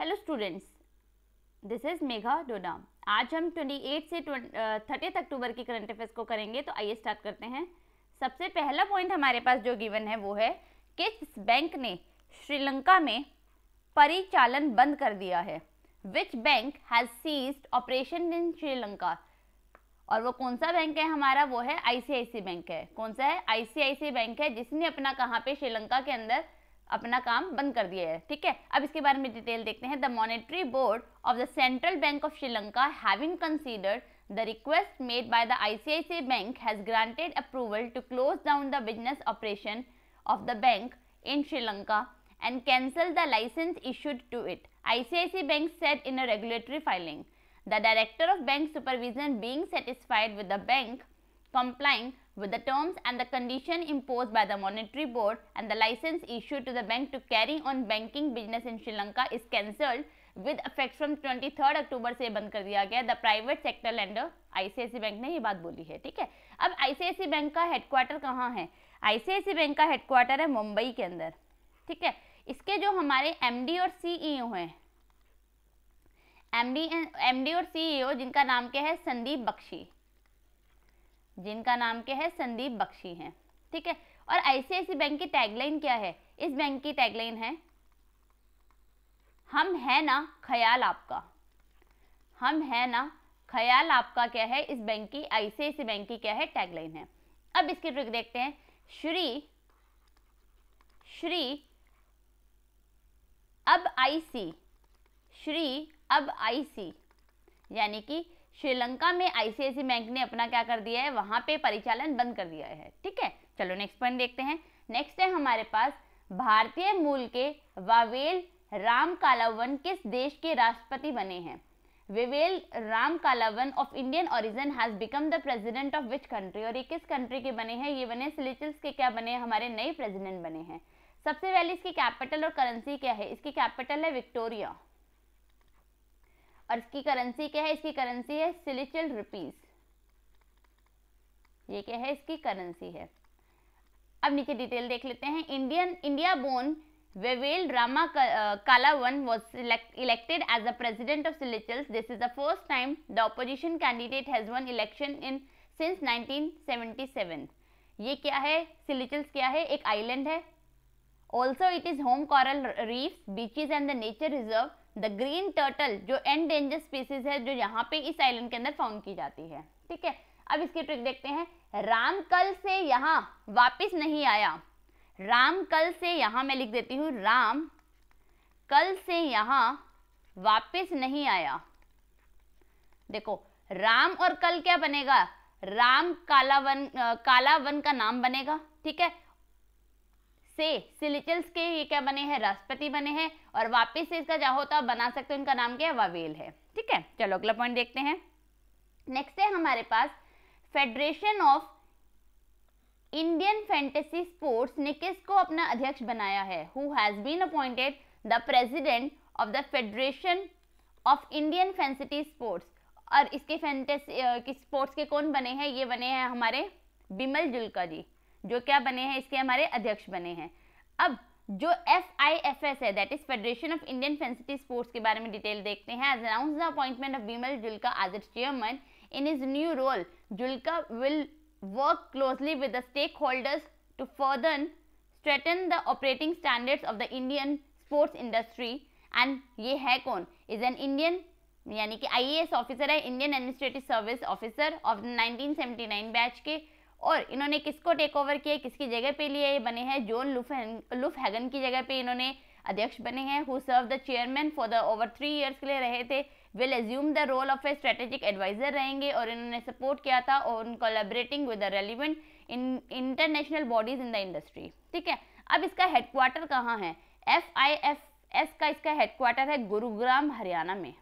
Hello students this is Megha Doda आज हम 28 से थर्टीथ अक्टूबर की करंट अफेयर्स को करेंगे तो आइए स्टार्ट करते हैं सबसे पहला पॉइंट हमारे पास जो गिवन है वो है किस बैंक ने श्रीलंका में परिचालन बंद कर दिया है which bank has ceased operation in Sri Lanka और वो कौन सा बैंक है हमारा वो है आईसीआईसी बैंक है कौन सा है आईसीआईसी बैंक है जिसने अपना कहाँ पे श्रीलंका के अंदर अपना काम बंद कर दिया है ठीक है अब इसके बारे में डिटेल देखते हैं the monetary board of the central bank of Sri Lanka having considered the request made by the ICIC bank has granted approval to close down the business operation of the bank in Sri Lanka and cancel the licence issued to it ICIC bank said in a regulatory filing the director of bank supervision being satisfied with the bank complying with the terms and the condition imposed by the monetary board and the license issued to the bank to carry on banking business in Sri Lanka is cancelled with effect from 23 October से बंद कर दिया गया the private sector lender ICIC bank ने ये बात बोली है ठीक है अब आईसीआईसी बैंक का हेडक्वार्टर कहाँ है आईसीआईसी बैंक का हेडक्वार्टर है मुंबई के अंदर ठीक है इसके जो हमारे एमडी और सीईओ e हैं एमडी एमडी और सीईओ e जिनका नाम क्या है संदीप बख्शी जिनका नाम क्या है संदीप बख्शी हैं ठीक है और आईसीआईसी बैंक की टैगलाइन क्या है इस बैंक की टैगलाइन है हम है ना ख्याल आपका हम है ना ख्याल आपका क्या है इस बैंक की आईसीआईसी बैंक की क्या है टैगलाइन है अब इसकी ट्रिक देखते हैं श्री श्री अब आईसी श्री अब आईसी यानी कि श्रीलंका में आईसीआईसी बैंक ने अपना क्या कर दिया है वहाँ पे परिचालन बंद कर दिया है ठीक है चलो नेक्स्ट पॉइंट देखते हैं नेक्स्ट है हमारे पास भारतीय मूल के वावेल राम कालावन किस देश के राष्ट्रपति बने हैं Wavel Ramkalawan of Indian origin has become the president of which country और ये किस कंट्री के बने हैं ये बने सिलिचल्स के क्या बने हमारे नए प्रेसिडेंट बने हैं सबसे पहले इसकी कैपिटल और करेंसी क्या है इसकी कैपिटल है विक्टोरिया और इसकी करेंसी क्या है इसकी करेंसी है सिलिचल रुपीस ये क्या है इसकी करेंसी है अब नीचे डिटेल देख लेते हैं Indian India born Wavel Ramkalawan was elected as a president of Seychelles this is the first time the opposition candidate has won election in since 1977 ये क्या है सिलिचल्स क्या है एक आइलैंड है also it is home coral reef beaches and the nature reserve the green turtle जो endangered species है जो यहाँ पे इस आइलैंड के अंदर फाउंड की जाती है ठीक है अब इसकी ट्रिक देखते हैं राम कल से यहाँ वापस नहीं आया राम कल से यहाँ मैं लिख देती हूँ राम कल से यहाँ वापस नहीं आया देखो राम और कल क्या बनेगा राम काला वन आ, काला वन का नाम बनेगा ठीक है से सिलिचल्स के ये क्या बने हैं राष्ट्रपति बने हैं और वापस से इसका चाहो तो बना सकते हो इनका नाम क्या है वावेल है ठीक है चलो अगला पॉइंट देखते हैं नेक्स्ट है हमारे पास federation of Indian fantasy sports ने किसको अपना अध्यक्ष बनाया है who has been appointed the president of the federation of Indian fantasy sports और इसके फैंटेसी स्पोर्ट्स के कौन बने हैं ये बने हैं हमारे बिमल जुल्का जी जो क्या बने हैं इसके हमारे अध्यक्ष बने हैं अब जो एफ आई एफ एस है that is federation of Indian fantasy sports के बारे में डिटेल देखते हैं as announce the appointment of Bimal Julka as its chairman in his new role Julka will work closely with the stakeholders to further strengthen the operating standards of the Indian sports industry and ये है कौन is an Indian यानी कि I officer है Indian administrative service officer of 1979 batch के और इन्होंने किसको टेक ओवर किया किसकी जगह पे लिए ये बने हैं जोन लुफ हैगन की जगह पे इन्होंने अध्यक्ष बने हैं who served the chairman for the over three years के लिए रहे थे will assume the role of a strategic adviser रहेंगे और इन्होंने सपोर्ट किया था और collaborating with the relevant in international bodies in the industry ठीक है अब इसका हेडक्वार्टर कहाँ है एफ आई एफ एस का इसका हेडक्वार्टर है गुरुग्राम हरियाणा में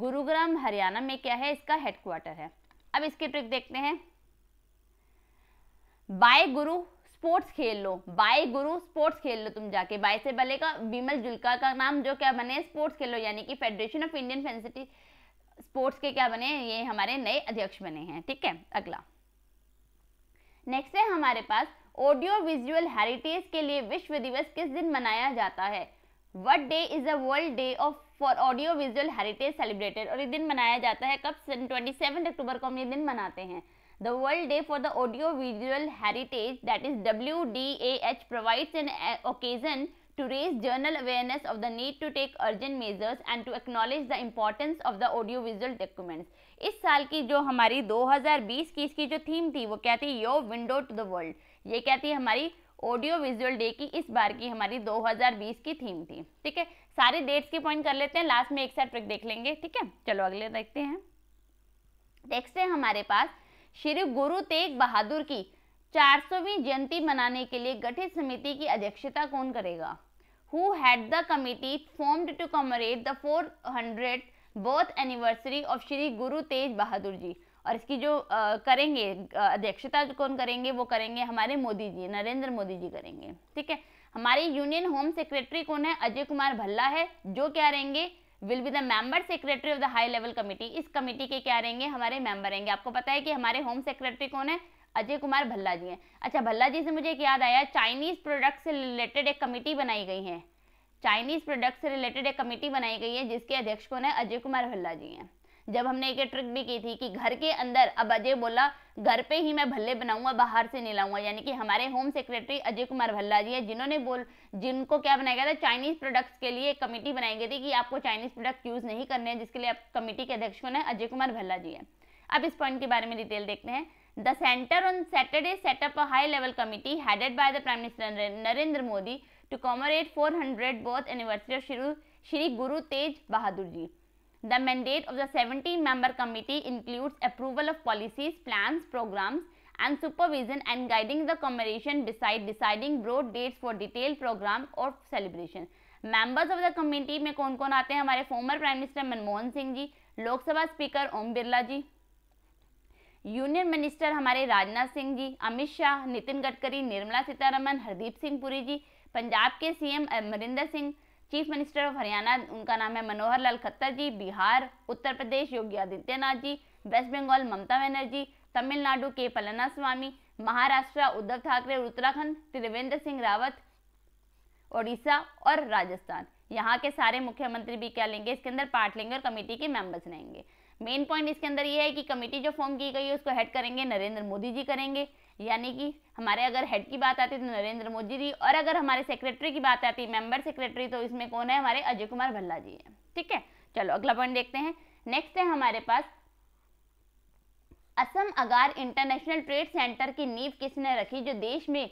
गुरुग्राम हरियाणा में क्या है इसका हेडक्वार्टर है अब इसकी ट्रिक देखते हैं बाय गुरु स्पोर्ट्स खेल लो बाय गुरु स्पोर्ट्स खेल लो तुम जाके बाय से बले का बिमल जुल्का का नाम जो क्या बने स्पोर्ट्स खेल लो यानी कि federation of Indian fantasy sports के क्या बने ये हमारे नए अध्यक्ष बने हैं ठीक है अगला नेक्स्ट है हमारे पास ऑडियो विजुअल हेरिटेज के लिए विश्व दिवस किस दिन मनाया जाता है what day is a world day of for audio visual heritage celebrated और ये दिन मनाया जाता है कब ट्वेंटी सेवन अक्टूबर को हम ये दिन मनाते हैं the world day for the audio visual heritage that is W D A H provides an occasion raise general awareness of the need to take urgent measures and to acknowledge the importance of the audio visual documents इस साल की जो हमारी 2020 की इसकी जो theme थी वो क्या थी your window to the world ये क्या थी हमारी ऑडियो विजुअल डे की इस बार की हमारी 2020 की थीम थी ठीक है सारे डेट्स के पॉइंट कर लेते हैं लास्ट में एक साथ ट्रिक देख लेंगे ठीक है चलो अगले देखते हैं नेक्स्ट है हमारे पास श्री गुरु तेग बहादुर की 400वीं जयंती मनाने के लिए गठित समिति की अध्यक्षता कौन करेगा who had the committee formed to commemorate the four hundred birth anniversary of Shri Guru Tegh Bahadur जी और इसकी जो आ, करेंगे अध्यक्षता कौन करेंगे वो करेंगे हमारे मोदी जी नरेंद्र मोदी जी करेंगे ठीक है हमारे यूनियन होम सेक्रेटरी कौन है अजय कुमार भल्ला है जो क्या रहेंगे will be the member secretary of the high level committee इस कमेटी के क्या रहेंगे हमारे मेंबर रहेंगे आपको पता है कि हमारे होम सेक्रेटरी कौन है अजय कुमार भल्ला जी हैं अच्छा भल्ला जी से मुझे एक याद आया चाइनीज प्रोडक्ट से रिलेटेड एक कमेटी बनाई गई है चाइनीज प्रोडक्ट से रिलेटेड एक कमेटी बनाई गई है जिसके अध्यक्ष कौन है अजय कुमार भल्ला जी हैं जब हमने एक ट्रिक भी की थी कि घर के अंदर अब अजय बोला घर पे ही मैं भल्ले बनाऊंगा बाहर से नहीं लाऊंगा यानी कि हमारे होम सेक्रेटरी अजय कुमार भल्ला जी है जिन्होंने बोल जिनको क्या बनाया गया था चाइनीज प्रोडक्ट्स के लिए कमेटी बनाई गई थी कि आपको चाइनीज प्रोडक्ट यूज़ नहीं करने हैं जिसके लिए आप कमेटी के अध्यक्ष कौन है अजय कुमार भल्ला जी है अब इस पॉइंट के बारे में डिटेल देखते हैं the centre on Saturday set up a high level level headed by the prime minister Narendra Modi to to four hundred birth anniversary of Shri Guru Tegh Bahadur ji The mandate of the 17-member committee includes approval of policies, plans, programs and supervision and guiding the commemoration beside deciding broad dates for detailed program or celebration. members of the committee mein kon kon aate hain hamare former prime minister manmohan singh ji lok sabha speaker om birla ji union minister हमारे राजनाथ सिंह जी अमित शाह नितिन गडकरी निर्मला सीतारमन हरदीप सिंह पुरी जी पंजाब के CM Amarinder Singh chief minister of Haryana उनका नाम है Manohar Lal Khattar ji Bihar Uttar Pradesh Yogi Adityanath ji West Bengal Mamata Banerjee Tamil Nadu के पलना स्वामी महाराष्ट्र उद्धव ठाकरे उत्तराखंड त्रिवेंद्र सिंह रावत ओडिशा और राजस्थान यहाँ के सारे मुख्यमंत्री भी क्या लेंगे इसके अंदर पार्ट लेंगे और कमेटी के मेंबर्स रहेंगे मेन पॉइंट इसके अंदर ये है कि कमेटी जो फॉर्म की गई है उसको हेड करेंगे नरेंद्र मोदी जी करेंगे यानी कि हमारे अगर हेड की बात आती है तो नरेंद्र मोदी जी और अगर हमारे सेक्रेटरी की बात आती है मेंबर सेक्रेटरी तो इसमें कौन है हमारे अजय कुमार भल्ला जी हैं ठीक है चलो अगला पॉइंट देखते हैं नेक्स्ट है हमारे पास Assam Agar international trade centre की नींव किसने रखी जो देश में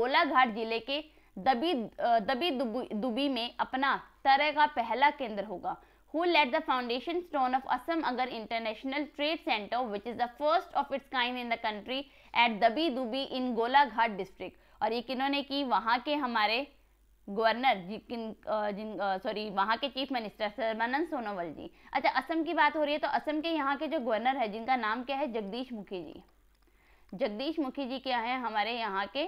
गोलाघाट जिले के दबी दबी दुबी, दुबी में अपना तरह का पहला केंद्र होगा who laid the foundation stone of Assam Agar International Trade Center which is the first of its kind in the country at Dabi Dubi in Golaghat district और ये किन्होंने की वहाँ के हमारे गवर्नर जिन जिन सॉरी वहाँ के चीफ मिनिस्टर सर्बानंद सोनोवाल जी अच्छा असम की बात हो रही है तो असम के यहाँ के जो गवर्नर है जिनका नाम क्या है जगदीश मुखी जी जगदीश मुखी जी क्या है हमारे यहाँ के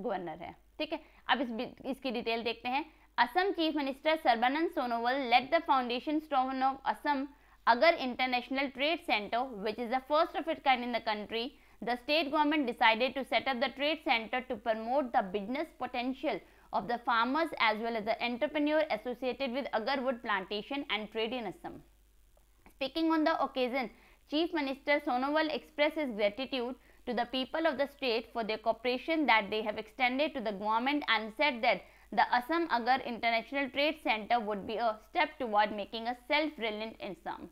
गवर्नर है ठीक है अब इस इसकी डिटेल देखते हैं Assam Chief Minister Sarbanand Sonowal led the foundation stone of Assam Agar International Trade Center, which is the first of its kind in the country. The state government decided to set up the trade center to promote the business potential of the farmers as well as the entrepreneur associated with agarwood plantation and trade in Assam. Speaking on the occasion, Chief Minister Sonowal expressed his gratitude to the people of the state for their cooperation that they have extended to the government and said that the Assam Agar International Trade Center would be a step toward making a self-reliant Assam.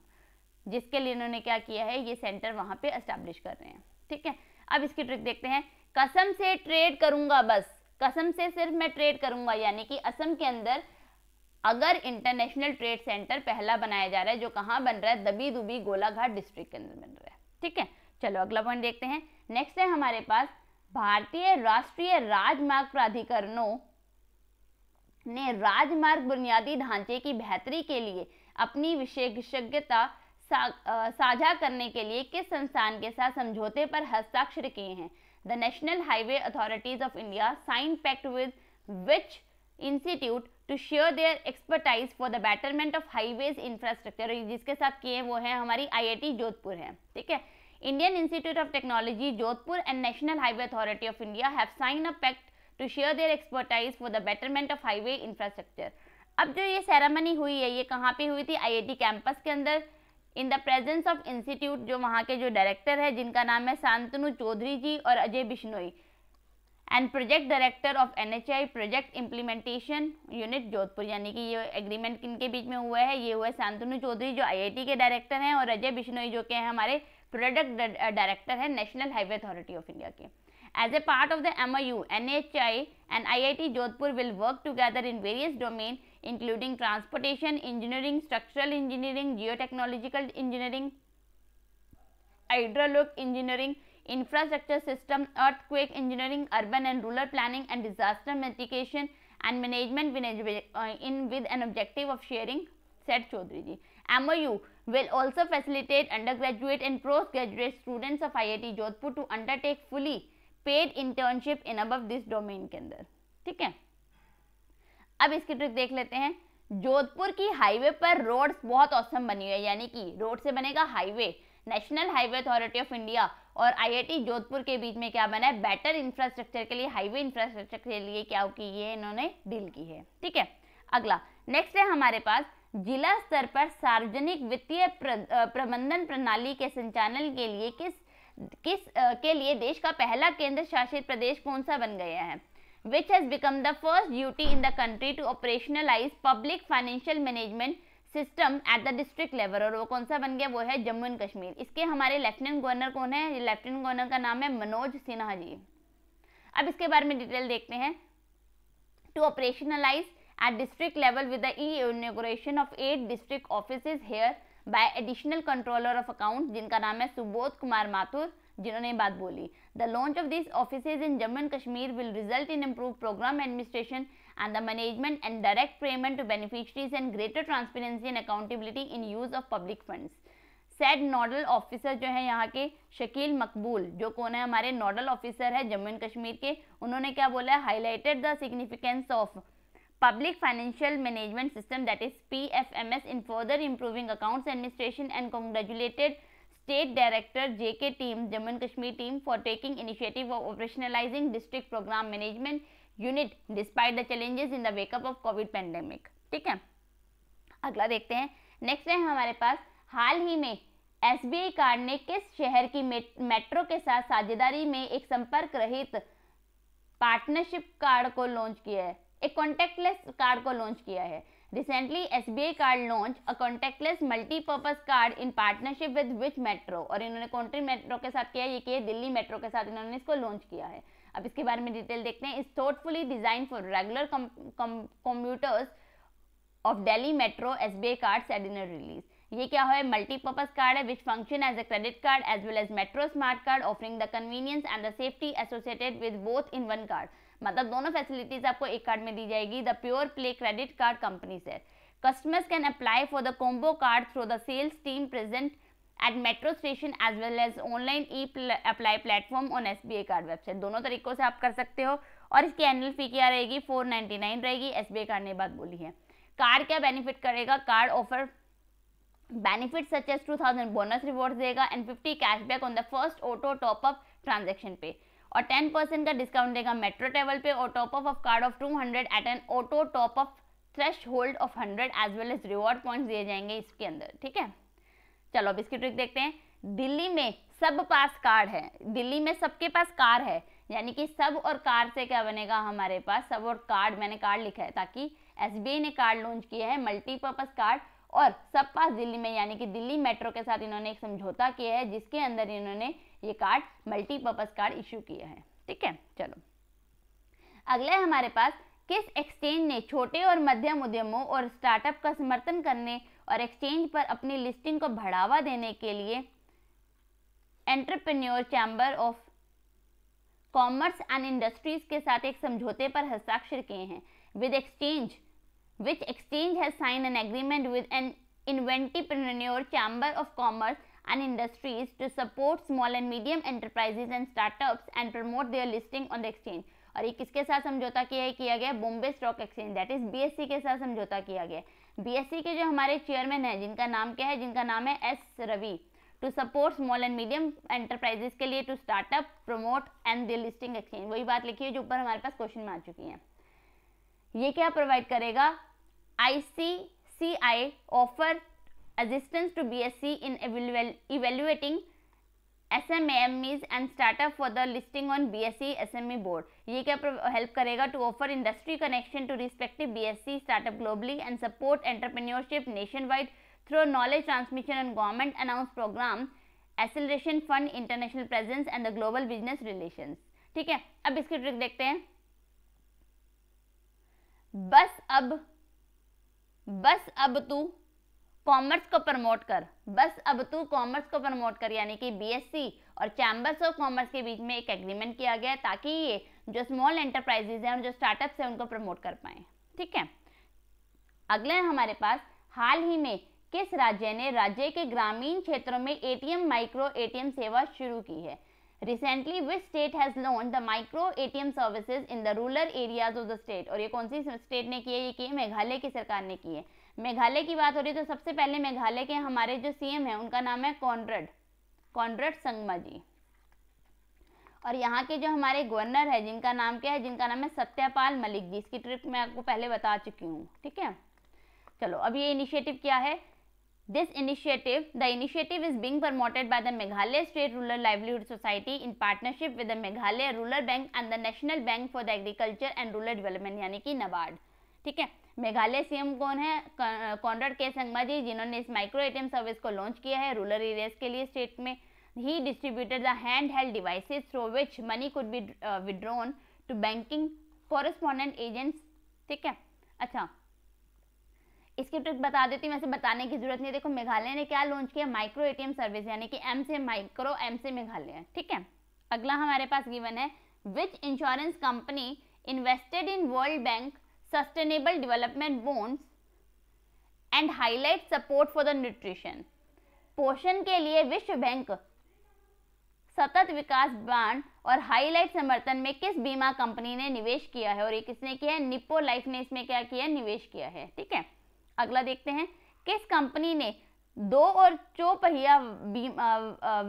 जिसके लिए इन्होंने क्या किया है ये centre वहाँ पे establish कर रहे हैं ठीक है अब इसकी ट्रिक देखते हैं कसम से ट्रेड करूंगा बस कसम से सिर्फ मैं ट्रेड करूंगा यानी कि असम के अंदर अगर इंटरनेशनल ट्रेड सेंटर पहला बनाया जा रहा है जो कहाँ बन रहा है दबी दुबी गोलाघाट डिस्ट्रिक्ट के अंदर बन रहा है ठीक है चलो अगला पॉइंट देखते हैं नेक्स्ट है हमारे पास भारतीय राष्ट्रीय राजमार्ग प्राधिकरणों ने राजमार्ग बुनियादी ढांचे की बेहतरी के लिए अपनी विशेषज्ञता साझा करने के लिए किस संस्थान के साथ समझौते पर हस्ताक्षर किए हैं the national highway authorities of India sign pact with which institute to share their expertise for the betterment of highways infrastructure जिसके साथ किए वो है हमारी आईआईटी जोधपुर है ठीक है Indian institute of technology Jodhpur and national highway authority of India have sign a pact to share their expertise for the betterment of highway infrastructure अब जो ये सेरेमनी हुई है ये कहाँ पे हुई थी आईआईटी कैंपस के अंदर in the presence of institute जो वहाँ के जो डायरेक्टर है जिनका नाम है शांतनु चौधरी जी और Ajay Bishnoi and project director of NHAI project implementation unit Jodhpur यानी कि ये एग्रीमेंट किन के बीच में हुआ है ये हुआ है शांतनु चौधरी जो आई के डायरेक्टर हैं और अजय बिश्नोई जो के हैं हमारे प्रोडक्ट डायरेक्टर है national highway authority of India के As a part of the MIU, NHI and IIT Jodhpur will work together in various domains including transportation engineering, structural engineering, geotechnological engineering, hydraulic engineering, infrastructure system, earthquake engineering, urban and rural planning and disaster mitigation and management uh, in with an objective of sharing said Chaudhary MOU will also facilitate undergraduate and postgraduate students of IIT Jodhpur to undertake fully paid internship in अब this domain के अंदर ठीक है अब इसकी trick देख लेते हैं जोधपुर की हाईवे पर रोड्स बहुत औसम बनी हुई है यानी कि रोड से बनेगा highway national highway authority of India और आईआईटी जोधपुर के बीच में क्या बना है बेटर इंफ्रास्ट्रक्चर के लिए हाईवे इंफ्रास्ट्रक्चर के लिए क्या की ये इन्होंने डील की है ठीक है अगला नेक्स्ट है हमारे पास जिला स्तर पर सार्वजनिक वित्तीय प्रबंधन प्रणाली के संचालन के लिए किस किस uh, के लिए देश का पहला केंद्र शासित प्रदेश कौन सा बन गया है which has become the first duty in the country to operationalise public financial management system at the district level और वो कौन सा बन गया वो है जम्मू एंड कश्मीर इसके हमारे लेफ्टिनेंट गवर्नर कौन है लेफ्टिनेंट गवर्नर का नाम है मनोज सिन्हा जी अब इसके बारे में डिटेल देखते हैं to operationalise at district level with the e inauguration of at district office here by additional controller of account जिनका नाम है सुबोध कुमार माथुर जिन्होंने ये बात बोली the launch of this office in Jammu and Kashmir will result in improve programme administration and the management and direct payment to beneficiaries and greater transparency and accountability in use of public funds said nodal officer जो है यहाँ के शकील मकबूल जो कौन है हमारे nodal officer है जम्मू एंड कश्मीर के उन्होंने क्या बोला है highlighted the significance of public financial management system that is PFMS in further improving accounts administration and congratulated State Director JK team, Jammu and Kashmir team for taking initiative of operationalizing district program management unit despite the challenges in the wake up of COVID pandemic. ठीक है अगला देखते हैं next है हमारे पास हाल ही में S B I card ने किस शहर की मेट्रो के साथ साझेदारी में एक संपर्क रहित पार्टनरशिप कार्ड को लॉन्च किया है एक कॉन्टेक्टलेस कार्ड को लॉन्च किया है recently S B I card launch a contactless multipurpose card in partnership with which metro और इन्होंने कॉन्ट्री मेट्रो के साथ किया ये किया दिल्ली मेट्रो के साथ इन्होंने इसको लॉन्च किया है अब इसके बारे में डिटेल देखते हैं इस thoughtfully design for regular commuters of Delhi metro S B I card said in release ये क्या है मल्टीपर्पज कार्ड है which function as a credit card as well as metro smart card offering the convenience and the safety associated with both in one card मतलब दोनों facilities आपको एक card में दी जाएगी the pure play credit card company से customers can apply for the combo card through the sales team present at metro station as well as online e apply platform on SBI card website दोनों तरीकों से आप कर सकते हो और इसकी एनुअल फी क्या रहेगी 499 रहेगी आई कार्ड ने बात बोली है कार्ड क्या बेनिफिट करेगा card offer benefit such as 2000 bonus rewards देगा and 50 cashback on the first auto top up पे और 10 परसेंट का डिस्काउंट देगा मेट्रो ट्रेवल पे और top up of card of 200 at an auto top up threshold of 100 as well as reward points दिए जाएंगे इसके अंदर ठीक है चलो अब इसकी ट्रिक देखते हैं दिल्ली में सब पास कार्ड है दिल्ली में सबके पास कार है यानी कि सब और कार से क्या बनेगा हमारे पास सब और कार्ड मैंने कार्ड लिखा है ताकि एस ने कार्ड लॉन्च किया है मल्टीपर्पज़ कार्ड और सब पास दिल्ली में यानी कि दिल्ली मेट्रो के साथ इन्होंने एक समझौता किया है जिसके अंदर इन्होंने ये कार्ड मल्टीपर्पज़ कार्ड इशू किया है ठीक है चलो अगला है हमारे पास किस एक्सचेंज ने छोटे और मध्यम उद्यमों और स्टार्टअप का समर्थन करने और एक्सचेंज पर अपनी लिस्टिंग को बढ़ावा देने के लिए entrepreneur chamber of commerce and industries के साथ एक समझौते पर हस्ताक्षर किए हैं with exchange which exchange has sign an agreement with an entrepreneur chamber of commerce and industries to support small and medium enterprises and startups and promote their listing on the exchange. और ये किसके साथ समझौता किया किया गया Bombay stock exchange that is BSC के साथ समझौता किया गया बीएससी के जो हमारे चेयरमैन हैं जिनका नाम क्या है जिनका नाम है S Ravi to support small and medium enterprises के लिए to startup promote and they listing exchange वही बात लिखी है जो ऊपर हमारे पास क्वेश्चन में आ चुकी है ये क्या प्रोवाइड करेगा I C C I offer assistance to BSc in evaluating SMAMEs and startup for the listing on BSc SME board. ये क्या help करेगा to offer industry connection to respective BSc startup globally and support entrepreneurship nationwide through knowledge transmission and government announced program acceleration fund international presence and the global business relations. ठीक है अब इसकी trick देखते हैं बस अब बस अब तू कॉमर्स को प्रमोट कर बस अब तू कॉमर्स को प्रमोट कर यानी कि बीएससी और चैम्बर्स ऑफ कॉमर्स के बीच में एक एग्रीमेंट किया गया ताकि ये जो स्मॉल एंटरप्राइजेज हैं और जो स्टार्टअप्स हैं उनको प्रमोट कर पाए ठीक है अगला है हमारे पास हाल ही में किस राज्य ने राज्य के ग्रामीण क्षेत्रों में एटीएम माइक्रो एटीएम सेवा शुरू की है recently which state has launched the micro ATM services in the rural areas of the state और ये कौन सी स्टेट ने की है ये की मेघालय की सरकार ने की है मेघालय की बात हो रही है तो सबसे पहले मेघालय के हमारे जो सीएम है उनका नाम है कॉन्ड्रेड कॉन्ड्रेड संगमा जी और यहाँ के जो हमारे गवर्नर है जिनका नाम क्या है जिनका नाम है सत्यपाल मलिक जी इसकी ट्रिप मैं आपको पहले बता चुकी हूँ ठीक है चलो अब ये इनिशिएटिव क्या है this initiative the initiative is being promoted by the Meghalaya state rural livelihood society in partnership with the Meghalaya rural bank and the national bank for the agriculture and rural development यानी कि नबार्ड ठीक है मेघालय सीएम कौन है Conrad के संगमा जी जिन्होंने इस micro ATM service को लॉन्च किया है रूरल एरियाज के लिए स्टेट में ही distributed the hand held devices through which money could be withdrawn to banking correspondent agents ठीक है अच्छा इसके ट्रिक तो बता देती हूँ वैसे बताने की जरूरत नहीं देखो मेघालय ने क्या लॉन्च किया माइक्रो एटीएम सर्विस यानी कि एम से माइक्रो एम से मेघालय ठीक है अगला हमारे पास गिवन है which insurance company invested in world bank sustainable development bonds and highlight support for the nutrition पोषण के लिए विश्व बैंक सतत विकास बांड और हाईलाइट समर्थन में किस बीमा कंपनी ने निवेश किया है और ये किसने किया है निप्पो लाइफ ने इसमें क्या किया निवेश किया है ठीक है अगला देखते हैं किस कंपनी ने दो और चौपहिया बीमा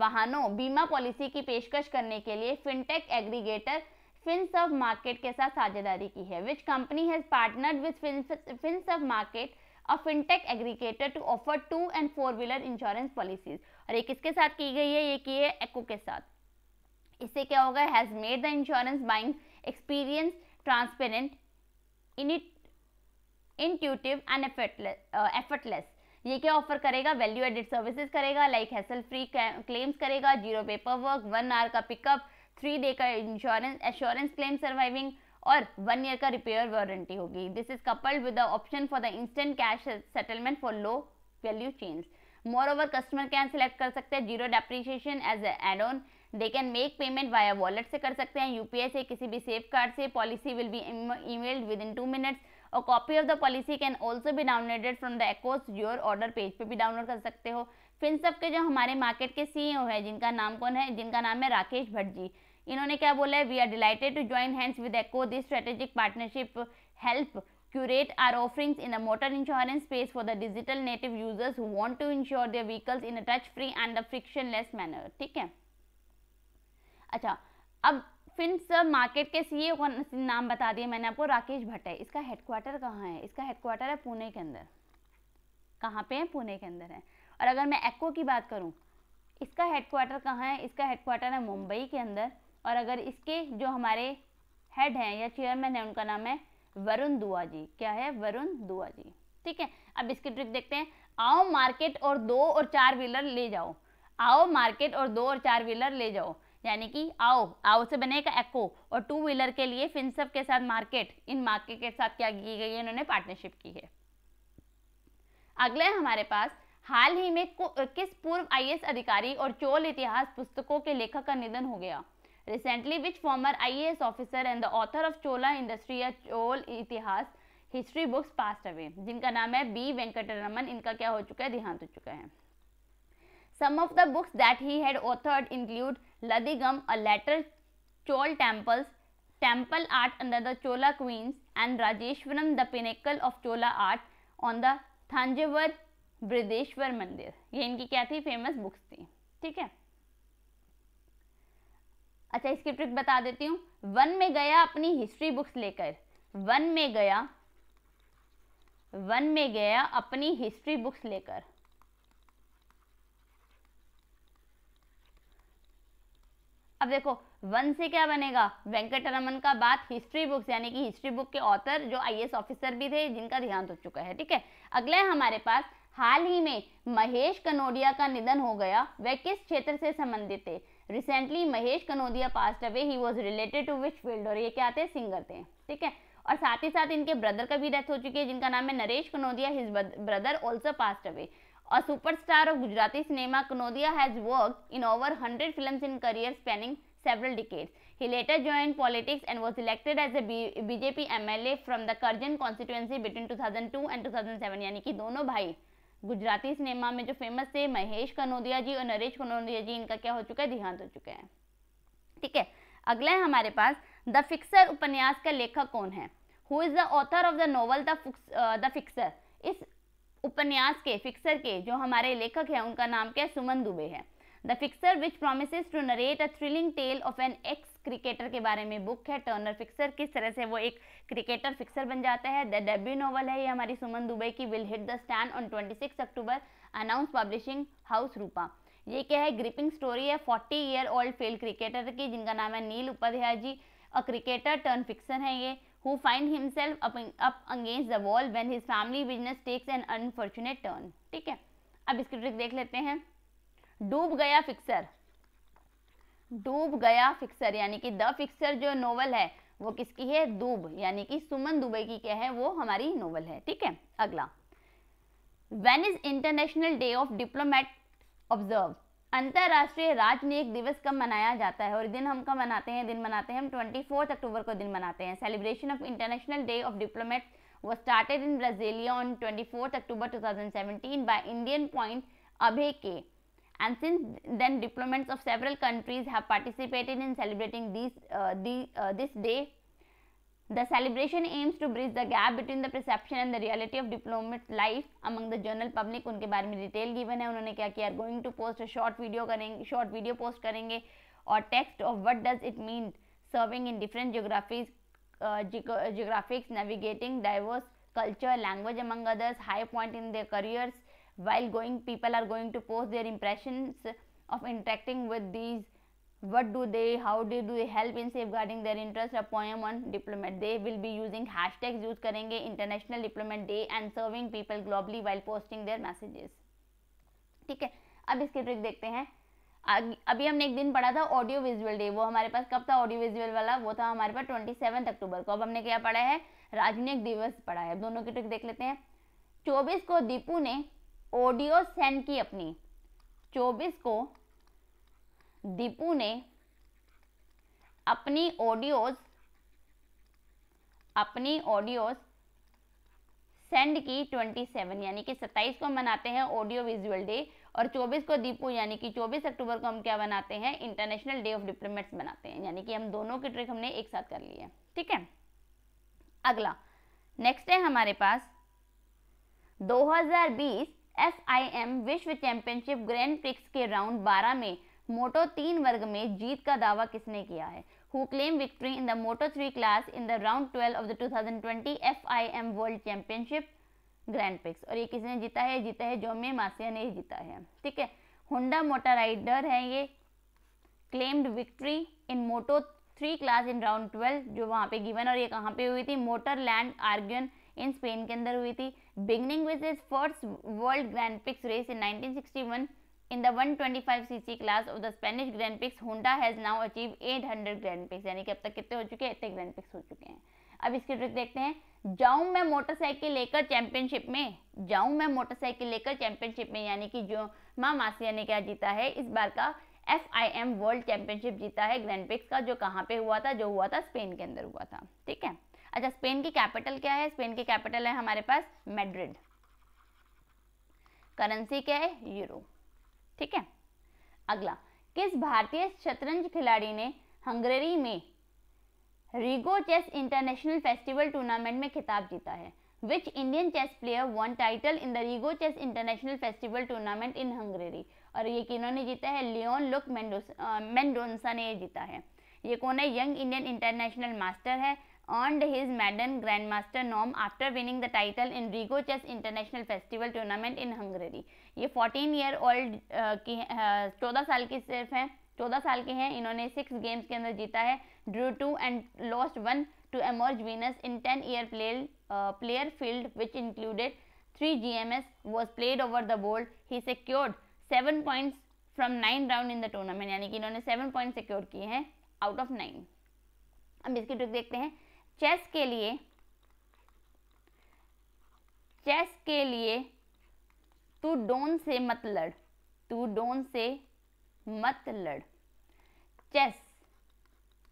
वाहनों बीमा पॉलिसी की पेशकश करने के लिए फिनटेक एग्रीगेटर FinServ मार्केट के साथ साझेदारी की है which company has partnered with FinServ market a fintech aggregator to offer two and four wheeler insurance policies और ये किसके साथ की गई है ये की है एक्को के साथ इससे क्या होगा has made the insurance buying experience transparent इनिट इंट्यूटिव एंड एफर्टलेस ये क्या ऑफर करेगा वैल्यू एडेड सर्विसेज करेगा लाइक हैसल फ्री क्लेम्स करेगा zero paper work one hour का पिकअप थ्री डे का इंश्योरेंस एश्योरेंस क्लेम सर्वाइविंग और वन ईयर का रिपेयर वारंटी होगी this is coupled with the option for the instant cash settlement for low value change moreover customer can select कर सकते हैं zero depreciation as add on they can make payment via wallet से कर सकते हैं UPI से किसी भी सेफ कार्ड से policy will be emailed within two minutes और copy of the policy can also भी downloaded from the Acko's your order page पे भी डाउनलोड कर सकते हो फिन सब के जो हमारे मार्केट के सीईओ e है जिनका नाम कौन है जिनका नाम है राकेश भट्ट जी इन्होंने क्या बोला है we are delighted to join hands with Acko this strategic partnership help curate our offerings in a motor insurance space for the digital native users who want to insure their vehicles in a touch free and a frictionless manner ठीक है अच्छा अब FinServ market के CEO e नाम बता दिया मैंने आपको राकेश भट्ट है इसका हेडक्वार्टर कहाँ है इसका हेडक्वार्टर है पुणे के अंदर कहाँ पे है पुणे के अंदर है और अगर मैं एक्को की बात करूँ इसका हेडक्वार्टर कहाँ है इसका हेडक्वार्टर है मुंबई के अंदर और अगर इसके जो हमारे हेड हैं या चेयरमैन हैं उनका नाम है वरुण दुआ जी क्या है वरुण दुआ जी ठीक है अब इसकी ट्रिक देखते हैं आओ मार्केट और दो और चार व्हीलर ले जाओ आओ मार्केट और दो और चार व्हीलर ले जाओ यानी कि आओ आओ से बनेगा एक्को और टू व्हीलर के लिए फिनसअप के साथ मार्केट इन मार्केट के साथ क्या की गई है इन्होंने पार्टनरशिप की है अगले हमारे पास हाल ही में किस पूर्व आईएएस अधिकारी और चोल इतिहास पुस्तकों के लेखक का निधन हो गया recently former I A S officer and the author of Chola industry या चोल इतिहास हिस्ट्री बुक्स पास अवे जिनका नाम है बी वेंकटरमन इनका क्या हो चुका है देहांत हो चुका है some of the books that he had authored include लदिगम a later Chola temples temple art under the Chola queens and Rajeshwaram the pinnacle of Chola art on the Thanjavur Brihadeeswara मंदिर ये इनकी क्या थी फेमस बुक्स थी ठीक है अच्छा इसकी ट्रिक बता देती हूँ वन में गया अपनी हिस्ट्री बुक्स लेकर वन में गया वन में गया अपनी हिस्ट्री बुक्स लेकर अब देखो वन से क्या बनेगा वेंकट रमन का बात हिस्ट्री बुक्स यानी कि हिस्ट्री बुक के ऑथर जो आईएएस ऑफिसर भी थे जिनका देहांत हो चुका है ठीक है अगला है हमारे पास हाल ही में महेश कनोडिया का निधन हो गया वह किस क्षेत्र से संबंधित थे recently Mahesh Kanodia passed away he was related to which field और ये क्या थे सिंगर थे ठीक है और साथ ही साथ इनके ब्रदर का भी डेथ हो चुकी है जिनका नाम है Naresh Kanodia his brother also passed away और superstar of Gujarati cinema Kanodia has work in over hundred film in career spanning several he later politics and was elected as a BJP M L A from the Karjan constituency between two thousand two and two thousand seven यानी कि दोनों भाई Gujarati cinema में जो famous थे महेश कनोदिया जी और नरेश कनोदिया जी इनका क्या हो चुका है देहांत हो चुका है ठीक है अगला है हमारे पास द फिक्सर उपन्यास का लेखक कौन है who is the author of the novel the fixer इस उपन्यास के फिक्सर के जो हमारे लेखक हैं उनका नाम क्या है सुमन दुबे है the fixer which promise to narrate a thrilling tale of an ex cricketer के बारे में बुक है टर्नर फिक्सर किस तरह से वो एक क्रिकेटर फिक्सर बन जाता है द डेब्यू नॉवल है ये हमारी सुमन दुबई की will hit the stand on 26 October announce publishing house Rupa ये क्या है ग्रिपिंग स्टोरी है forty year old field cricketer की जिनका नाम है Neel Upadhyay ji a cricketer turn fixer है ये who find himself up against the wall when his family business takes an unfortunate turn ठीक है अब इसकी ट्रिक देख लेते हैं डूब गया फिक्सर डूब गया फिक्सर यानी कि द फिक्सर जो नोवल है वो किसकी है दूब यानी कि सुमन दुबई की क्या है वो हमारी नोवल है ठीक है अगला when is international day of diplomat observe अंतर्राष्ट्रीय राजनयिक दिवस कब मनाया जाता है और दिन हम कब मनाते हैं दिन मनाते हैं हम ट्वेंटी फोर्थ अक्टूबर को दिन मनाते हैं celebration of international day of diplomat was started in Brasilia on 24th October 2017 by Indian poet Abhay K and since then diplomats of several countries have participated in celebrating this uh, the, uh, this day. The celebration aims to bridge the gap between the perception and the reality of diplomat life among the general public unke bare mein detail given hai unhone kya kiya are going to post a short video karenge short video post karenge or text of what does it mean serving in different geographies Uh, geographics navigating diverse culture language among others high point in their careers while going people are going to post their impressions of interacting with these what do they how do they help in safeguarding their interest a poem on diplomat they will be using hashtags use karenge international diplomat day and serving people globally while posting their messages theek hai ab iske trick dekhte hain अभी हमने एक दिन पढ़ा था audio visual day वो हमारे पास कब था ऑडियो विजुअल वाला वो था हमारे पास ट्वेंटी सेवन अक्टूबर को अब हमने क्या पढ़ा है राजनयिक दिवस पढ़ा है दोनों की ट्रिक देख लेते हैं चौबीस को दीपू ने ऑडियो सेंड की अपनी 24 को दीपू ने अपनी ऑडियोज अपनी ऑडियोज सेंड की 27 यानी कि 27 को मनाते हैं ऑडियो विजुअल डे और 24 को दीपू यानी कि 24 अक्टूबर को हम क्या बनाते हैं इंटरनेशनल डे ऑफ डिप्लोमेट्स बनाते हैं यानी कि हम दोनों की ट्रिक हमने एक साथ कर ली है ठीक है अगला नेक्स्ट है हमारे पास 2020 एस आई एम विश्व चैंपियनशिप ग्रैंड प्रिक्स के राउंड 12 में मोटो तीन वर्ग में जीत का दावा किसने किया है who claim victory in the moto three class in the round 12 of the 2020 M world championship grand prix और ये किसने जीता है जीता है जोमे मासिया ने जीता है ठीक है होंडा मोटा राइडर है ये claimed victory in moto three class in round twelve जो वहाँ पे गिवन और ये कहाँ पे हुई थी Motorland Aragon in Spain के अंदर हुई थी beginning with his first World Grand Prix race in 1961 in the 125cc class of the Spanish Grand Prix, Honda has now achieved 800 Grand Prix, यानी कि अब तक कितने हो चुके हैं इतने Grand Prix हो चुके हैं अब इसके ट्रिक देखते हैं जाऊं मैं मोटरसाइकिल लेकर चैंपियनशिप में जाऊं मैं मोटरसाइकिल लेकर चैंपियनशिप में यानी कि जो माँ मासिया ने क्या जीता है इस बार का F I M world championship जीता है ग्रैंड पिक्स का जो कहाँ पे हुआ था जो हुआ था स्पेन के अंदर हुआ था ठीक है अच्छा स्पेन की कैपिटल क्या है स्पेन की कैपिटल है हमारे पास मेड्रिड करेंसी क्या है यूरो ठीक है अगला किस भारतीय शतरंज खिलाड़ी ने हंगेरी में Rigo chess international festival tournament में खिताब जीता है which Indian chess player won title in the Rigo chess international festival tournament in Hungary और ये किन्होंने जीता है लियोन लुक मेंडोसा ने जीता है ये कौन है यंग इंडियन इंटरनेशनल मास्टर है earned his Madden Grandmaster nom after winning the title in Rigo Chess International Festival tournament in Hungary. ये 14 year old uh, की चौदह uh, साल की सिर्फ हैं चौदह साल के हैं इन्होंने सिक्स गेम्स के अंदर जीता है drew two and lost one to emerge winners in ten year player player field which included three GMS was played over the board. He secured seven points from nine round in the tournament. यानी कि इन्होंने seven points secure किए हैं out of nine. अब इसकी trick देखते हैं chess के लिए चेस के लिए तू डोन से मत लड़ तू डोन से मत लड़ चेस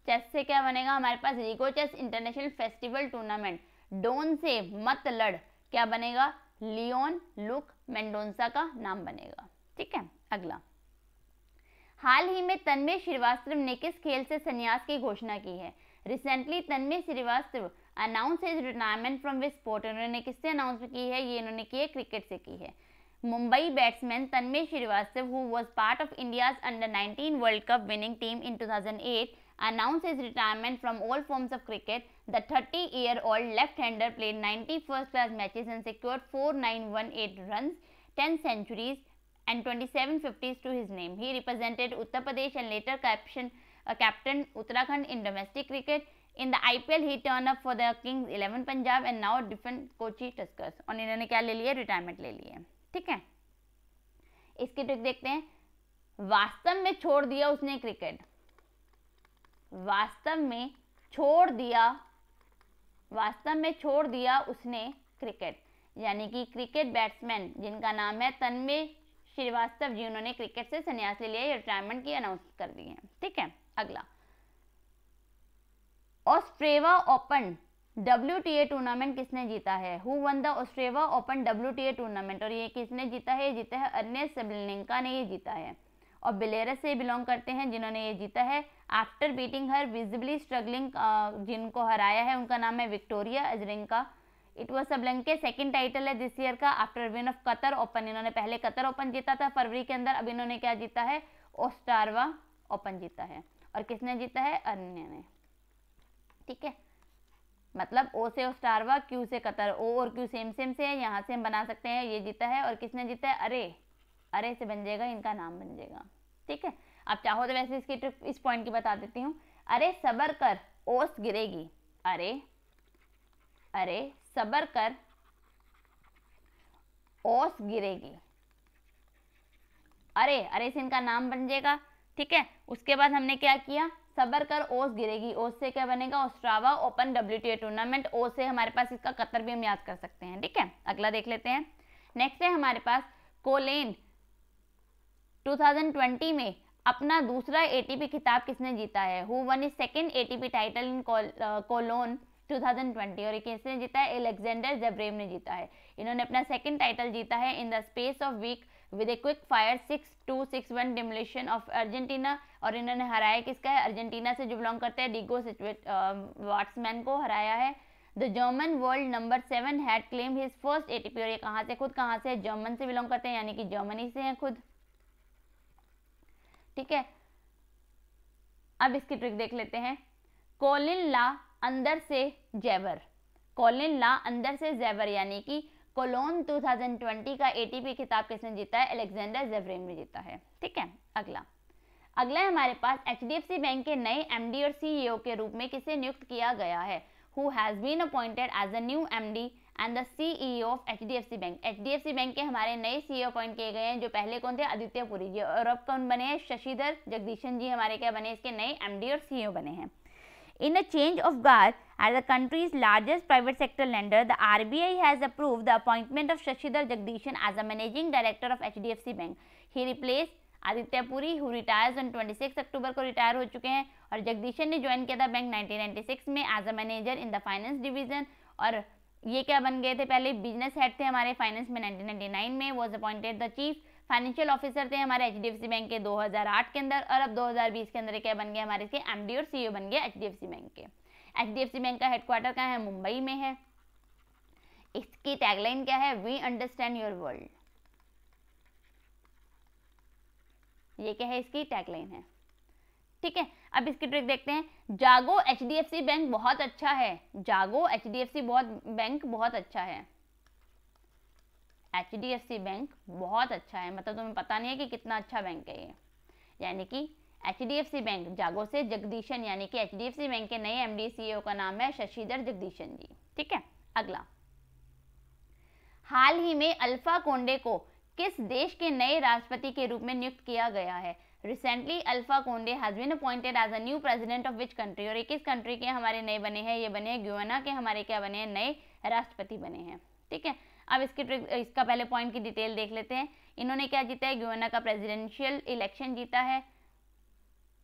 चेस से क्या बनेगा हमारे पास Rico chess international festival tournament डोन से मत लड़ क्या बनेगा लियोन लुक मेंडोंसा का नाम बनेगा ठीक है अगला हाल ही में तन्मय श्रीवास्तव ने किस खेल से संन्यास की घोषणा की है recently Tanmay Srivastava announce his retirement from which sport इन्होंने किससे अनाउंस की है ये इन्होंने की है क्रिकेट से की है Mumbai batsman Tanmay Srivastava who was part of India's under 19 world cup winning team in 2008 announced his retirement from all forms of cricket. The 30-year-old left-hander played 90 first-class matches and secured 4918 runs, 10 centuries and 27 50s to his name. He represented Uttar Pradesh and later captioned a captain Uttarakhand in domestic cricket. In the IPL, he turned up for the Kings 11 Punjab and now different Kochi Tuskers. और इन्होंने क्या ले लिया retirement ले लिया ठीक है इसकी ट्रिक देखते हैं वास्तव में छोड़ दिया उसने क्रिकेट वास्तव में छोड़ दिया वास्तव में छोड़ दिया उसने क्रिकेट यानी कि क्रिकेट बैट्समैन जिनका नाम है तन्मय श्रीवास्तव जी उन्होंने क्रिकेट से संन्यास ले लिया रिटायरमेंट की अनाउंस कर दी है ठीक है अगला ऑस्ट्रेवा ओपन डब्ल्यू टूर्नामेंट किसने जीता है who won the Ostrava open W tournament और ये किसने जीता है ये जीता है अर्नेस सेबलिंका ने ये जीता है और बिलेरस से बिलोंग करते हैं जिन्होंने ये जीता है after beating her visibly struggling जिनको हराया है उनका नाम है Victoria Azarenka it was Sabalenka के सेकेंड टाइटल है दिस ईयर का after win of Qatar open इन्होंने पहले कतर ओपन जीता था फरवरी के अंदर अब इन्होंने क्या जीता है ओस्टारवा ओपन जीता है और किसने जीता है अन्य ने ठीक है मतलब ओ से स्टारवा क्यू से कतर ओ और क्यू सेम सेम से है यहाँ से हम बना सकते हैं ये जीता है और किसने जीता है अरे अरे से बन जाएगा इनका नाम बन जाएगा ठीक है आप चाहो तो वैसे इसकी ट्रिक इस पॉइंट की बता देती हूँ अरे सबर कर ओस गिरेगी अरे अरे सबर कर ओस गिरेगी अरे अरे से इनका नाम बन जाएगा ठीक है उसके बाद हमने क्या किया सबर कर ओस गिरेगी ओस से क्या बनेगा Ostrava open W tournament O से हमारे पास इसका कतर भी हम याद कर सकते हैं ठीक है अगला देख लेते हैं नेक्स्ट है हमारे पास कोलेन 2020 में अपना दूसरा एटीपी खिताब किसने जीता है who won his second ATP title in Cologne 2020 और किसने जीता है एलेक्जेंडर जबरेव ने जीता है इन्होंने अपना सेकेंड टाइटल जीता है in the space of week with a quick fire six two six one demolition of Argentina और इन्होंने हराया किसका है अर्जेंटीना से जो बिलोंग करते हैं डिगो वाट्समैन um, को हराया है the German world number seven had claim his first A T और ये कहाँ से खुद कहाँ से जर्मन से बिलोंग करते हैं यानी कि जर्मनी से हैं खुद ठीक है अब इसकी ट्रिक देख लेते हैं कॉलिन ला अंदर से जेवर कॉलिन ला अंदर से जेवर यानी कि कोलोन 2020 का एटीपी खिताब किसने जीता है अलेक्जेंडर जेवरेन ने जीता है ठीक है अगला अगला हमारे पास एच बैंक के नए एम और सी e के रूप में किसे नियुक्त किया गया है who has been appointed as a new M and the CEO of H bank H bank के हमारे नए सी अपॉइंट e किए गए हैं जो पहले कौन थे आदित्य पुरी जी और अब कौन बने हैं शशिधर जगदीशन जी हमारे क्या बने इसके नए एम और सीईओ e बने हैं In a change of guard, as the country's largest private sector lender, the RBI has approved the appointment of Shashidhar Jagdishan as the managing director of HDFC Bank. He replaced Aditya Puri who retires on 26 October ko retire ho chuke hain aur Jagdishan ne join kiya tha bank 1996 mein as a manager in the finance division aur ये क्या बन गए थे पहले business head थे हमारे finance में 1999 में was appointed the chief financial officer थे हमारे एच बैंक के 2008 के अंदर और अब 2020 के अंदर क्या बन गए हमारे इसके एमडी और सीईओ e बन गए एच बैंक के एच बैंक का हेडक्वार्टर कहाँ है मुंबई में है इसकी टैगलाइन क्या है वी अंडरस्टैंड योर वर्ल्ड ये क्या है इसकी टैगलाइन है ठीक है अब इसकी ट्रिक देखते हैं जागो एच बैंक बहुत अच्छा है जागो एच बहुत बैंक बहुत अच्छा है एच बैंक बहुत अच्छा है मतलब तुम्हें पता नहीं है कि कितना अच्छा बैंक है ये यानी कि एच बैंक जागो से जगदीशन यानी कि एच बैंक के नए एम डी e का नाम है शशिधर जगदीशन जी ठीक है अगला हाल ही में अल्फा कोंडे को किस देश के नए राष्ट्रपति के रूप में नियुक्त किया गया है recently Alpha Conde has been appointed as a new president of which country और ये किस कंट्री के हमारे नए बने हैं ये बने हैं ग्यूना के हमारे क्या बने हैं नए राष्ट्रपति बने हैं ठीक है अब इसकी इसका पहले पॉइंट की डिटेल देख लेते हैं इन्होंने क्या जीता है ग्यूना का प्रेसिडेंशियल इलेक्शन जीता है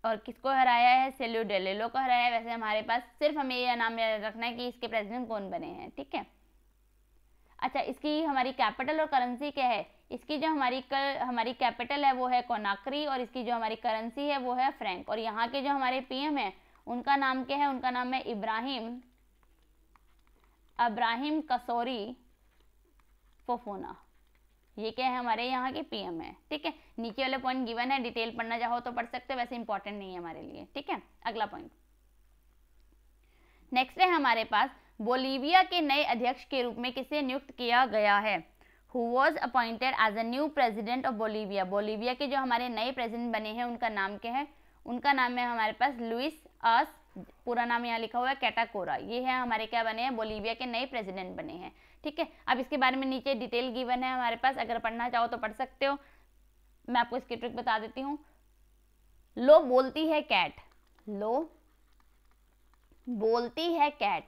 और किसको हराया है सेल्यू डेलेलो को हराया है वैसे हमारे पास सिर्फ हमें यह नाम याद रखना है कि इसके प्रेसिडेंट कौन बने हैं ठीक है अच्छा इसकी हमारी कैपिटल और करेंसी क्या है इसकी जो हमारी कर, हमारी कैपिटल है वो है कोनाकरी और इसकी जो हमारी करेंसी है वो है फ्रैंक और यहाँ के जो हमारे पीएम है उनका नाम क्या है उनका नाम है इब्राहिम अब्राहिम कसोरी फोफोना ये क्या है हमारे यहाँ के पीएम है ठीक है नीचे वाले पॉइंट गिवन है डिटेल पढ़ना चाहो तो पढ़ सकते हो वैसे इंपॉर्टेंट नहीं है हमारे लिए ठीक है अगला पॉइंट नेक्स्ट है हमारे पास बोलीविया के नए अध्यक्ष के रूप में किसे नियुक्त किया गया है who was appointed as a new president of Bolivia Bolivia के जो हमारे नए प्रेजिडेंट बने हैं उनका नाम क्या है उनका नाम है हमारे पास लुइस अस पूरा नाम यहाँ लिखा हुआ है कैटाकोरा ये है हमारे क्या बने हैं बोलीविया के नए प्रेजिडेंट बने हैं ठीक है अब इसके बारे में नीचे डिटेल गिवन है हमारे पास अगर पढ़ना चाहो तो पढ़ सकते हो मैं आपको इसकी ट्रिक बता देती हूँ लो बोलती है कैट लो बोलती है कैट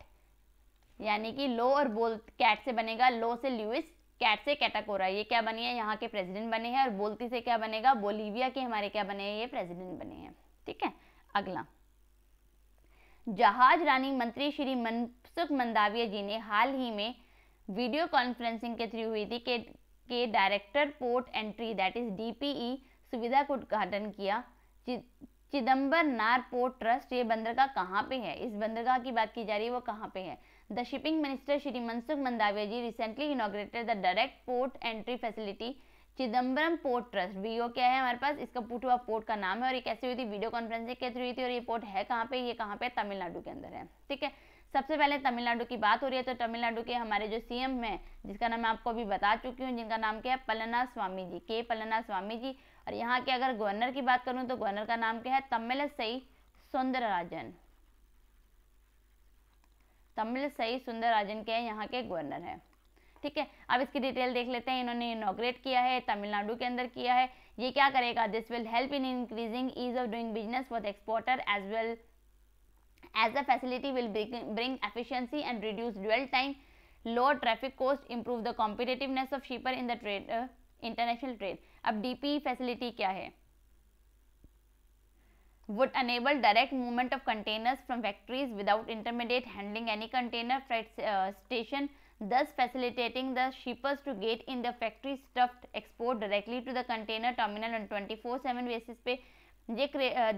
यानी कि लो और बोल कैट से बनेगा लो से ल्यूइस कैट से कैटाकोरा ये क्या बनी है यहाँ के प्रेसिडेंट बने हैं और बोलती से क्या बनेगा बोलीविया के हमारे क्या बने हैं ये प्रेसिडेंट बने हैं ठीक है अगला जहाज रानी मंत्री श्री मनसुख मंदाविया जी ने हाल ही में वीडियो कॉन्फ्रेंसिंग के थ्रू हुई थी के के director port entry that is DPE सुविधा का उद्घाटन किया चिदम्बर नार पोर्ट ट्रस्ट ये बंदरगाह कहाँ पे है इस बंदरगाह की बात की जा रही है वो कहाँ पे है the shipping minister Shri Mansukh Mandaviya ji recently inaugurated the direct port entry facility Chidambaram port trust VO क्या है हमारे पास इसका पुटुआ पोर्ट का नाम है और ये कैसे हुई थी वीडियो कॉन्फ्रेंसिंग के थ्रू हुई थी और ये पोर्ट है कहाँ पे ये कहाँ पे तमिलनाडु के अंदर है ठीक है सबसे पहले तमिलनाडु की बात हो रही है तो तमिलनाडु के हमारे जो सीएम हैं जिसका नाम मैं आपको अभी बता चुकी हूँ जिनका नाम क्या है पलना स्वामी जी के पलना स्वामी जी और यहाँ के अगर गवर्नर की बात करूँ तो गवर्नर का नाम क्या है तमिल सई राजन तमिल सई राजन के यहाँ के गवर्नर है ठीक है अब इसकी डिटेल देख लेते हैं इन्होंने इनोग्रेट किया है तमिलनाडु के अंदर किया है ये क्या करेगा this will help in increasing ease of doing business for the exporter as well as the facility will bring efficiency and reduce dwell time, lower traffic cost, improve the competitiveness of shipper in the trade, uh, international trade. अब DP facility क्या है? Would enable direct movement of containers from factories without intermediate handling any container freight uh, station, thus facilitating the shippers to get in the factory stuffed export directly to the container terminal on 24/7 basis पे ये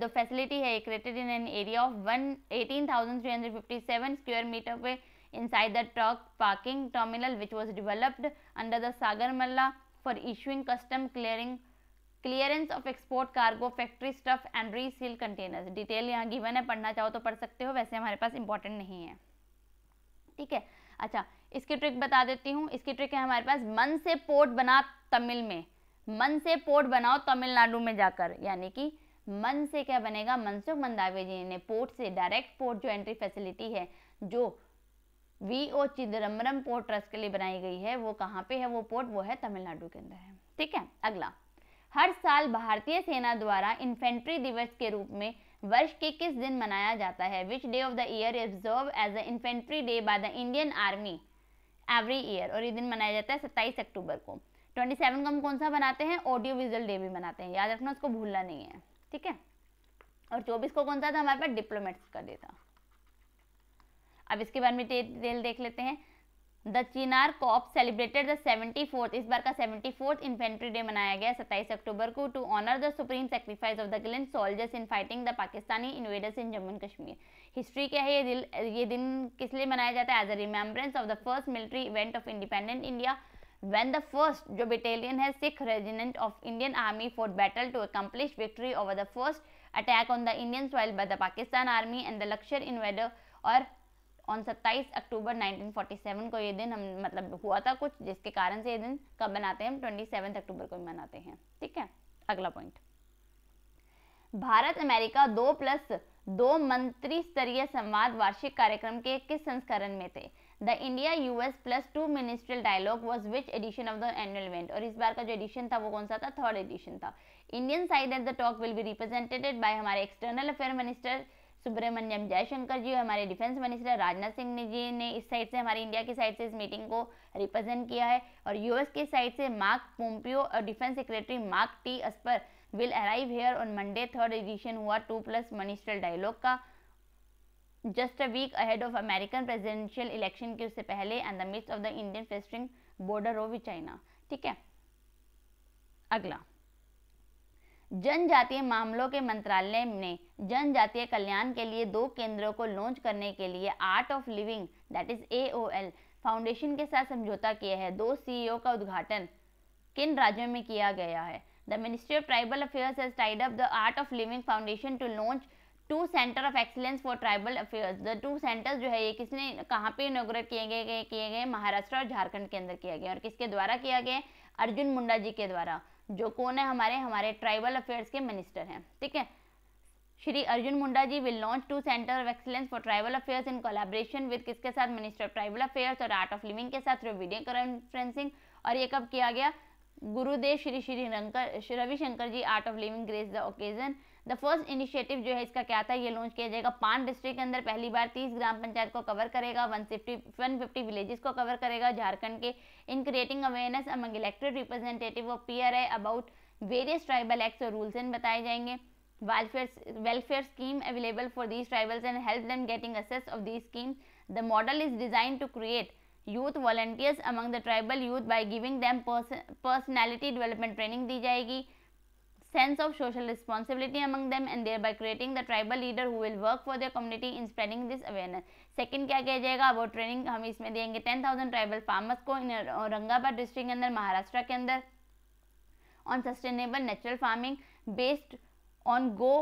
the facility uh, है created in an area of one eighteen square three hundred fifty seven square metre पे inside the truck parking terminal which was developed under the Sagarmala for issuing custom clearing clearance of export cargo factory stuff and reseal containers detail यहाँ given है पढ़ना चाहो तो पढ़ सकते हो वैसे हमारे पास इंपॉर्टेंट नहीं है ठीक है अच्छा इसकी ट्रिक बता देती हूँ इसकी ट्रिक है हमारे पास मन से पोर्ट बना तमिल में मन से पोर्ट बनाओ तमिलनाडु में जाकर यानी कि मन से क्या बनेगा मनसुख मंदावे जी ने पोर्ट से डायरेक्ट पोर्ट जो एंट्री फैसिलिटी है जो V O Chidambaram port trust के लिए बनाई गई है वो कहाँ पे है वो पोर्ट वो है तमिलनाडु के अंदर है ठीक है अगला हर साल भारतीय सेना द्वारा इन्फेंट्री दिवस के रूप में वर्ष के किस दिन मनाया जाता है which day of the year observe as a infantry day by the Indian army every year और ये दिन मनाया जाता है सत्ताईस अक्टूबर को ट्वेंटी सेवन को हम कौन सा बनाते हैं ऑडियो विजुअल डे भी मनाते हैं याद रखना उसको भूलना नहीं है ठीक है और चौबीस को कौन सा था हमारे पास डिप्लोमेट्स का डे था अब इसके बारे में डिटेल देख लेते हैं the Chinar corps celebrated the seventy fourth इस बार का सेवेंटी फोर्थ इन्फेंट्री डे मनाया गया सत्ताईस अक्टूबर को to honour the supreme sacrifice of the gallant soldiers in fighting the Pakistani invaders in Jammu and Kashmir history क्या है ये दिल ये दिन किस लिए मनाया जाता है as a remembrance of the first military event of independent India when the first जो battalion है Sikh regiment of Indian army fought battle to accomplish victory over the first attack on the Indian soil by the Pakistan army and the Lakshar invader और on सत्ताईस अक्टूबर 1947 को ये दिन हम मतलब हुआ था कुछ जिसके कारण से ये दिन कब मनाते हैं हम ट्वेंटी अक्टूबर को मनाते हैं ठीक है अगला पॉइंट भारत अमेरिका दो प्लस दो मंत्री स्तरीय संवाद वार्षिक कार्यक्रम के किस संस्करण में थे the India US plus two ministerial dialogue was which edition of the annual event और इस बार का जो एडिशन था वो कौन सा था थर्ड एडिशन था Indian side at the talk will be represented by हमारे external affair minister Subrahmanyam Jaishankar ji हमारे डिफेंस मिनिस्टर राजनाथ सिंह जी ने इस साइड से हमारे इंडिया की साइड से इस मीटिंग को रिप्रेजेंट किया है और यूएस की साइड से मार्क पोम्पियो और defence secretary Mark T Esper will arrive here on Monday third edition हुआ टू प्लस मिनिस्ट्रल डायलॉग का just a week ahead of American presidential election के उससे पहले and the midst of the Indian festering border of China ठीक है अगला जनजातीय मामलों के मंत्रालय ने जनजातीय कल्याण के लिए दो केंद्रों को लॉन्च करने के लिए art of living that is AOL foundation के साथ समझौता किया है दो सीईओ e का उद्घाटन किन राज्यों में किया गया है the ministry of tribal affairs has tied up the art of living foundation to launch two centre of excellence for tribal affairs the two centres जो है ये किसने कहाँ पे इनोग्रेट किए गए किए गए महाराष्ट्र और झारखंड के अंदर किया गया और किसके द्वारा किया गया अर्जुन मुंडा जी के द्वारा जो कौन है हमारे हमारे ट्राइबल अफेयर्स के मिनिस्टर हैं ठीक है Shri Arjun Munda ji will launch two centre of excellence for tribal affairs in collaboration with किसके साथ मिनिस्टर ऑफ ट्राइबल अफेयर्स और आर्ट ऑफ लिविंग के साथ थ्रू वीडियो कॉन्फ्रेंसिंग और ये कब किया गया गुरुदेव श्री श्री रंकर Ravishankar ji art of living grace the occasion the first initiative जो है इसका क्या था ये लॉन्च किया जाएगा पान डिस्ट्रिक्ट के अंदर पहली बार तीस ग्राम पंचायत को कवर करेगा 150 150 विलेजेस को कवर करेगा झारखंड के in creating awareness among elected representative of P R about various tribal act और रूल्स एंड बताए जाएंगे welfare welfare scheme available for these tribals and help them getting access of these scheme the model is design to create youth volunteers among the tribal youth by giving them personality development training दी जाएगी sense of social responsibility among them and thereby creating the tribal leader who will work for their community in spreading this awareness second क्या किया जाएगा about training हम इसमें देंगे ten thousand tribal farmers को इन Aurangabad district के अंदर महाराष्ट्र के अंदर on sustainable natural farming based on गो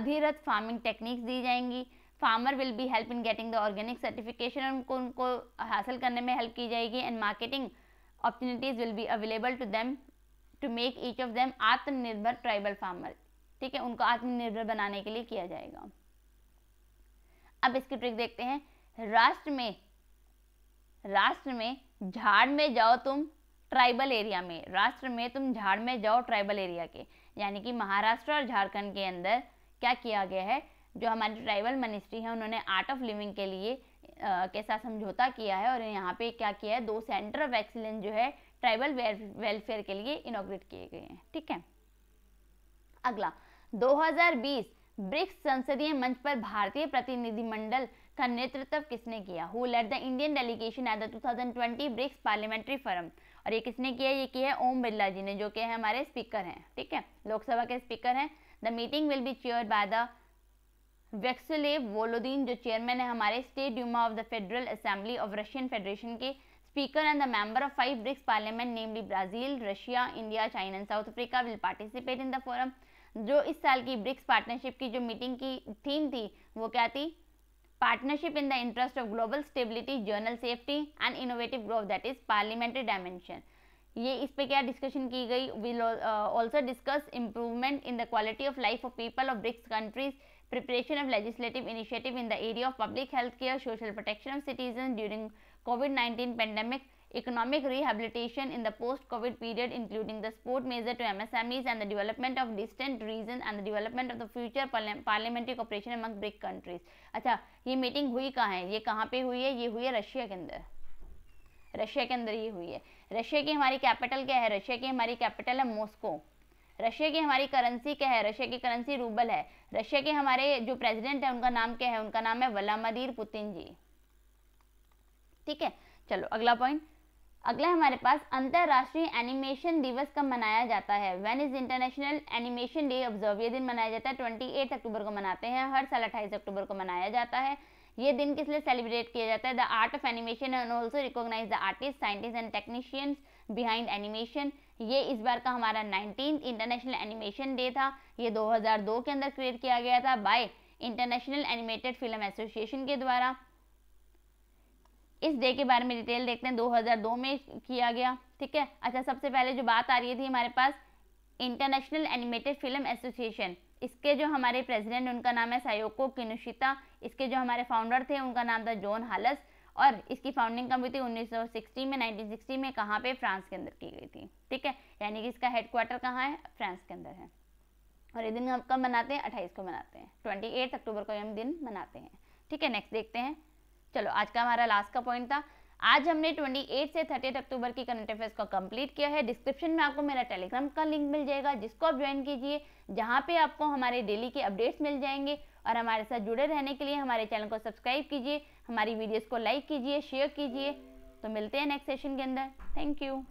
अधिरथ फार्मिंग टेक्निक्स दी जाएंगी farmer will be help in getting the organic certification उनको उनको हासिल करने में हेल्प की जाएगी and marketing opportunities will be available to to make each of them Aatmanirbhar tribal farmer ठीक है उनको आत्मनिर्भर बनाने के लिए किया जाएगा अब इसकी ट्रिक देखते हैं राष्ट्र में राष्ट्र में झाड़ में जाओ तुम ट्राइबल एरिया में राष्ट्र में तुम झाड़ में जाओ ट्राइबल एरिया के यानी कि महाराष्ट्र और झारखंड के अंदर क्या किया गया है जो हमारी ट्राइबल मिनिस्ट्री है उन्होंने आर्ट ऑफ लिविंग के लिए आ, के साथ समझौता किया है और यहाँ पे क्या किया है दो सेंटर ऑफ एक्सीलेंस जो है ट्राइबल वेलफेयर के लिए इनोग्रेट किए गए हैं ठीक है अगला 2020 ब्रिक्स संसदीय मंच पर भारतीय प्रतिनिधिमंडल का नेतृत्व किसने किया who led the Indian delegation at the 2020 BRICS parliamentary forum और ये किसने किया ये किया है ओम बिरला जी ने जो कि हमारे स्पीकर हैं ठीक है लोकसभा के स्पीकर हैं the meeting will be chair by the Vyacheslav Volodin जो चेयरमैन है हमारे state Duma of the federal assembly of Russian federation के Speaker and the member of five BRICS parliament namely Brazil, Russia, India, China and South Africa will participate in the forum. जो इस साल की BRICS partnership की जो meeting की theme थी वो क्या थी partnership in the interest of global stability general safety and innovative growth that is parliamentary dimension ये इस पे क्या डिस्कशन की गई will also discuss improvement in the quality of life of people of BRICS countries preparation of legislative initiative in the area of public health care social protection of citizens during covid 19 pandemic economic rehabilitation in the post covid period including the support measure to MSMEs and development of distant region and the development of the future parliamentary cooperation among BRIC countries अच्छा ये meeting हुई कहाँ है ये कहाँ पे हुई है ये हुई है रशिया के अंदर रशिया के अंदर ये हुई है रशिया की हमारी कैपिटल क्या है रशिया की हमारी कैपिटल है मॉस्को रशिया की हमारी करेंसी क्या है रशिया की करेंसी रूबल है रशिया के हमारे जो प्रेसिडेंट है उनका नाम क्या है उनका नाम है वलामदीर पुतिन जी ठीक है चलो अगला पॉइंट अगला हमारे पास अंतर्राष्ट्रीय एनिमेशन दिवस कब मनाया जाता है when is international animation day observe ये दिन मनाया जाता है ट्वेंटी एट अक्टूबर को मनाते हैं हर साल अट्ठाईस अक्टूबर को मनाया जाता है ये दिन किस लिए सेलिब्रेट किया जाता है the art of animation and also recognise the artist scientist and technicians behind animation ये इस बार का हमारा नाइनटीन इंटरनेशनल एनिमेशन डे था ये दो के अंदर क्रिएट किया गया था by international animated film association के द्वारा इस डे के बारे में डिटेल देखते हैं 2002 में किया गया ठीक है अच्छा सबसे पहले जो बात आ रही थी हमारे पास इंटरनेशनल एनिमेटेड फिल्म एसोसिएशन इसके जो हमारे प्रेसिडेंट उनका नाम है सायोको किनुशिता इसके जो हमारे फाउंडर थे उनका नाम था जॉन हालस और इसकी फाउंडिंग कब हुई थी 1960 में 1960 में कहाँ पे फ्रांस के अंदर की गई थी ठीक है यानी कि इसका हेडक्वार्टर कहाँ है फ्रांस के अंदर है और ये दिन हम कब मनाते हैं अट्ठाईस को मनाते हैं ट्वेंटी अक्टूबर को हम दिन मनाते हैं ठीक है नेक्स्ट देखते हैं चलो आज का हमारा लास्ट का पॉइंट था आज हमने 28 से 30 अक्टूबर की करंट अफेयर्स को कंप्लीट किया है डिस्क्रिप्शन में आपको मेरा टेलीग्राम का लिंक मिल जाएगा जिसको आप ज्वाइन कीजिए जहाँ पे आपको हमारे डेली के अपडेट्स मिल जाएंगे और हमारे साथ जुड़े रहने के लिए हमारे चैनल को सब्सक्राइब कीजिए हमारी वीडियोज़ को लाइक कीजिए शेयर कीजिए तो मिलते हैं नेक्स्ट सेशन के अंदर थैंक यू